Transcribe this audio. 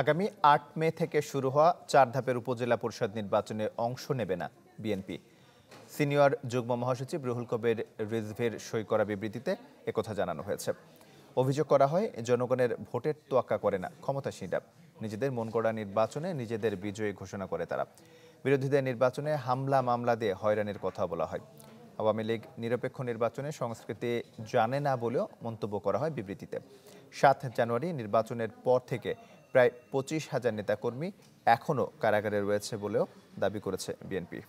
আগামী আট মে থেকে শুরু হওয়া চার ধাপের উপজেলা পরিষদ নির্বাচনে অংশ নেবে না বিএনপি সিনিয়র যুগ্ম মহাসচিব রুহুল কবির রিজভের সই করা বিবৃতিতে একথা জানানো হয়েছে অভিযোগ করা হয় জনগণের ভোটের তোয়াক্কা করে না ক্ষমতাসীনরা নিজেদের মন গড়া নির্বাচনে নিজেদের বিজয়ী ঘোষণা করে তারা বিরোধীদের নির্বাচনে হামলা মামলা দিয়ে হয়রানির কথা বলা হয় আওয়ামী লীগ নিরপেক্ষ নির্বাচনে সংস্কৃতি জানে না বলেও মন্তব্য করা হয় বিবৃতিতে সাত জানুয়ারি নির্বাচনের পর থেকে প্রায় পঁচিশ হাজার নেতাকর্মী এখনও কারাগারে রয়েছে বলেও দাবি করেছে বিএনপি